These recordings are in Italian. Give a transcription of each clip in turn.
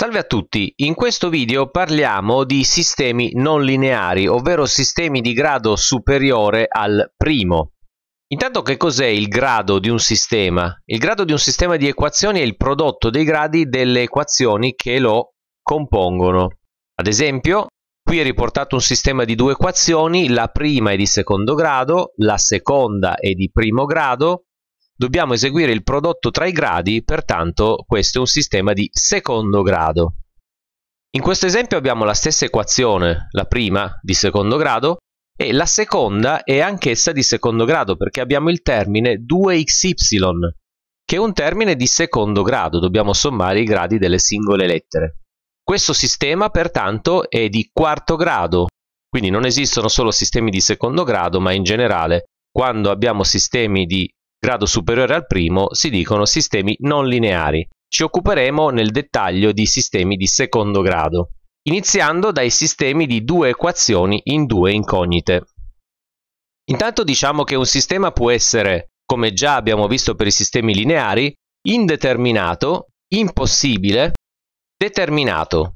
Salve a tutti, in questo video parliamo di sistemi non lineari, ovvero sistemi di grado superiore al primo. Intanto che cos'è il grado di un sistema? Il grado di un sistema di equazioni è il prodotto dei gradi delle equazioni che lo compongono. Ad esempio, qui è riportato un sistema di due equazioni, la prima è di secondo grado, la seconda è di primo grado, dobbiamo eseguire il prodotto tra i gradi, pertanto questo è un sistema di secondo grado. In questo esempio abbiamo la stessa equazione, la prima di secondo grado, e la seconda è anch'essa di secondo grado perché abbiamo il termine 2xy, che è un termine di secondo grado, dobbiamo sommare i gradi delle singole lettere. Questo sistema pertanto è di quarto grado, quindi non esistono solo sistemi di secondo grado, ma in generale quando abbiamo sistemi di grado superiore al primo si dicono sistemi non lineari. Ci occuperemo nel dettaglio di sistemi di secondo grado, iniziando dai sistemi di due equazioni in due incognite. Intanto diciamo che un sistema può essere, come già abbiamo visto per i sistemi lineari, indeterminato, impossibile, determinato.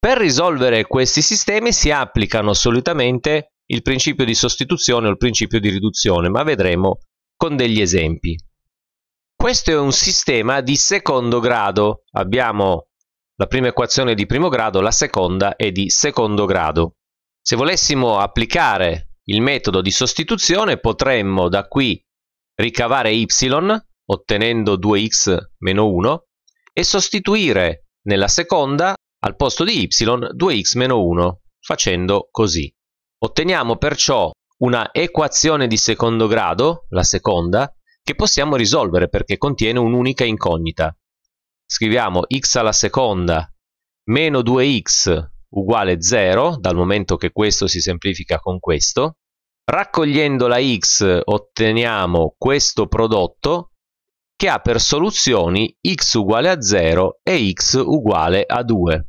Per risolvere questi sistemi si applicano solitamente il principio di sostituzione o il principio di riduzione, ma vedremo con degli esempi. Questo è un sistema di secondo grado. Abbiamo la prima equazione di primo grado, la seconda è di secondo grado. Se volessimo applicare il metodo di sostituzione potremmo da qui ricavare y ottenendo 2x meno 1 e sostituire nella seconda al posto di y 2x meno 1 facendo così. Otteniamo perciò una equazione di secondo grado, la seconda, che possiamo risolvere perché contiene un'unica incognita. Scriviamo x alla seconda meno 2x uguale 0, dal momento che questo si semplifica con questo. Raccogliendo la x otteniamo questo prodotto che ha per soluzioni x uguale a 0 e x uguale a 2.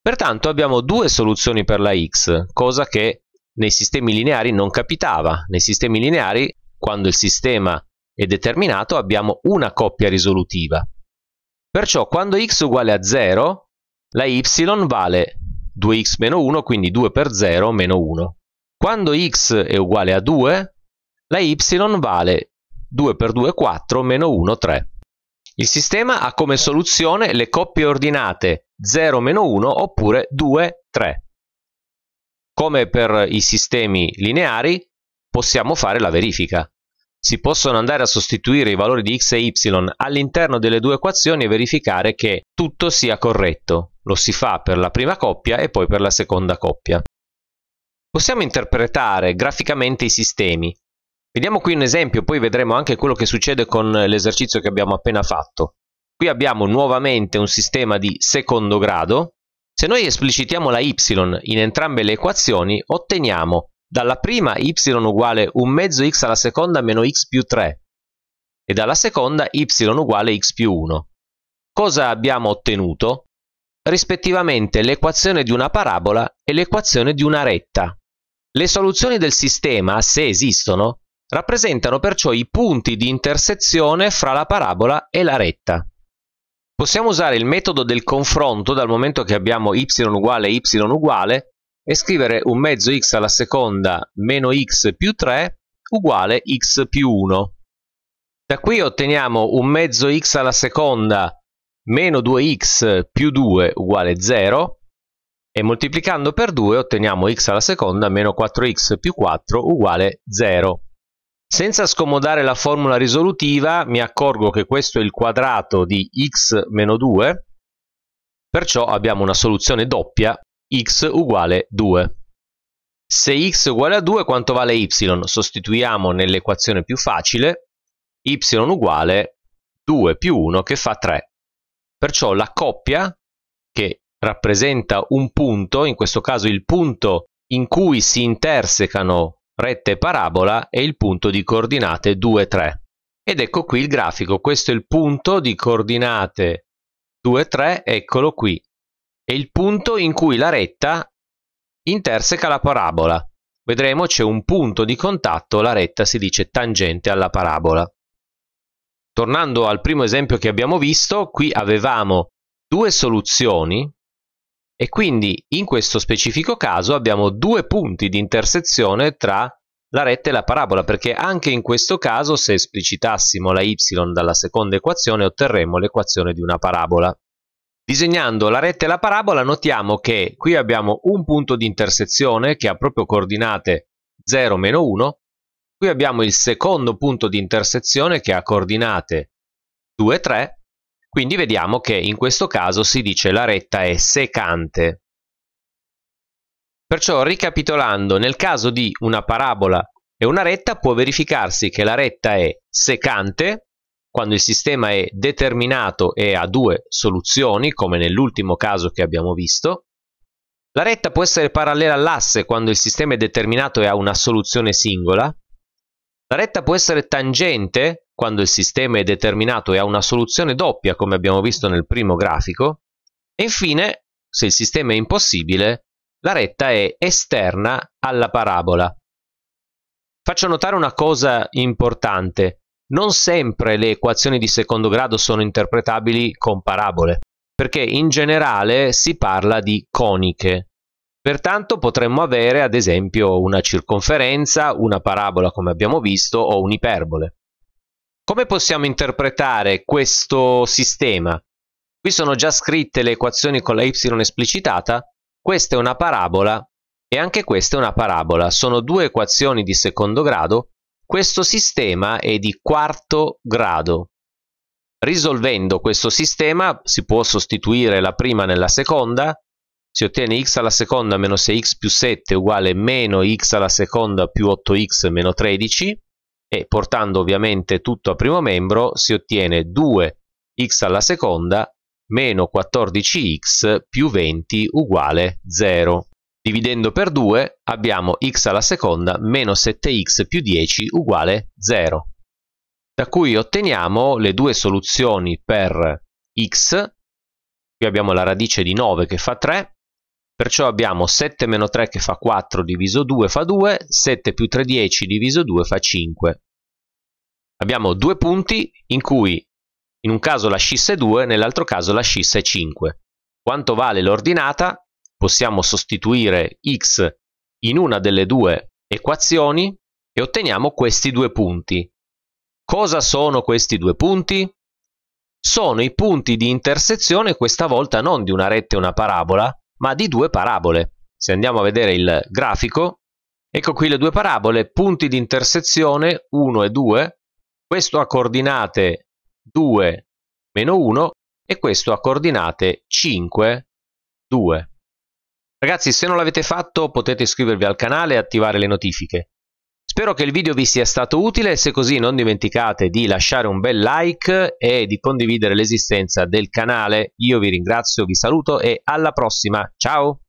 Pertanto abbiamo due soluzioni per la x, cosa che nei sistemi lineari non capitava. Nei sistemi lineari, quando il sistema è determinato, abbiamo una coppia risolutiva. Perciò quando x uguale a 0, la y vale 2x meno 1, quindi 2 per 0 meno 1. Quando x è uguale a 2, la y vale 2 per 2 4 meno 1 3. Il sistema ha come soluzione le coppie ordinate 0 meno 1 oppure 2 3 come per i sistemi lineari, possiamo fare la verifica. Si possono andare a sostituire i valori di x e y all'interno delle due equazioni e verificare che tutto sia corretto. Lo si fa per la prima coppia e poi per la seconda coppia. Possiamo interpretare graficamente i sistemi. Vediamo qui un esempio, poi vedremo anche quello che succede con l'esercizio che abbiamo appena fatto. Qui abbiamo nuovamente un sistema di secondo grado, se noi esplicitiamo la y in entrambe le equazioni, otteniamo dalla prima y uguale 1 mezzo x alla seconda meno x più 3 e dalla seconda y uguale x più 1. Cosa abbiamo ottenuto? Rispettivamente l'equazione di una parabola e l'equazione di una retta. Le soluzioni del sistema, se esistono, rappresentano perciò i punti di intersezione fra la parabola e la retta. Possiamo usare il metodo del confronto dal momento che abbiamo y uguale y uguale e scrivere un mezzo x alla seconda meno x più 3 uguale x più 1. Da qui otteniamo un mezzo x alla seconda meno 2x più 2 uguale 0 e moltiplicando per 2 otteniamo x alla seconda meno 4x più 4 uguale 0. Senza scomodare la formula risolutiva mi accorgo che questo è il quadrato di x meno 2, perciò abbiamo una soluzione doppia x uguale 2. Se x uguale a 2 quanto vale y? Sostituiamo nell'equazione più facile y uguale 2 più 1 che fa 3. Perciò la coppia che rappresenta un punto, in questo caso il punto in cui si intersecano rette parabola e il punto di coordinate 2, 3. Ed ecco qui il grafico, questo è il punto di coordinate 2, 3, eccolo qui. È il punto in cui la retta interseca la parabola. Vedremo c'è un punto di contatto, la retta si dice tangente alla parabola. Tornando al primo esempio che abbiamo visto, qui avevamo due soluzioni e quindi in questo specifico caso abbiamo due punti di intersezione tra la retta e la parabola perché anche in questo caso se esplicitassimo la y dalla seconda equazione otterremmo l'equazione di una parabola. Disegnando la retta e la parabola notiamo che qui abbiamo un punto di intersezione che ha proprio coordinate 0, 1, qui abbiamo il secondo punto di intersezione che ha coordinate 2, 3 quindi vediamo che in questo caso si dice la retta è secante. Perciò ricapitolando, nel caso di una parabola e una retta può verificarsi che la retta è secante quando il sistema è determinato e ha due soluzioni, come nell'ultimo caso che abbiamo visto. La retta può essere parallela all'asse quando il sistema è determinato e ha una soluzione singola, la retta può essere tangente quando il sistema è determinato e ha una soluzione doppia, come abbiamo visto nel primo grafico, e infine, se il sistema è impossibile, la retta è esterna alla parabola. Faccio notare una cosa importante. Non sempre le equazioni di secondo grado sono interpretabili con parabole, perché in generale si parla di coniche, Pertanto potremmo avere ad esempio una circonferenza, una parabola come abbiamo visto o un'iperbole. Come possiamo interpretare questo sistema? Qui sono già scritte le equazioni con la y esplicitata, questa è una parabola e anche questa è una parabola, sono due equazioni di secondo grado, questo sistema è di quarto grado. Risolvendo questo sistema si può sostituire la prima nella seconda, si ottiene x alla seconda meno 6x più 7 uguale meno x alla seconda più 8x meno 13 e portando ovviamente tutto a primo membro si ottiene 2x alla seconda meno 14x più 20 uguale 0. Dividendo per 2 abbiamo x alla seconda meno 7x più 10 uguale 0, da cui otteniamo le due soluzioni per x, qui abbiamo la radice di 9 che fa 3, Perciò abbiamo 7 meno 3 che fa 4 diviso 2 fa 2, 7 più 3 10 diviso 2 fa 5. Abbiamo due punti in cui in un caso la scissa è 2, nell'altro caso la scissa è 5. Quanto vale l'ordinata? Possiamo sostituire x in una delle due equazioni e otteniamo questi due punti. Cosa sono questi due punti? Sono i punti di intersezione questa volta non di una retta e una parabola, ma di due parabole. Se andiamo a vedere il grafico, ecco qui le due parabole, punti di intersezione 1 e 2, questo ha coordinate 2, meno 1 e questo ha coordinate 5, 2. Ragazzi, se non l'avete fatto potete iscrivervi al canale e attivare le notifiche. Spero che il video vi sia stato utile, se così non dimenticate di lasciare un bel like e di condividere l'esistenza del canale. Io vi ringrazio, vi saluto e alla prossima, ciao!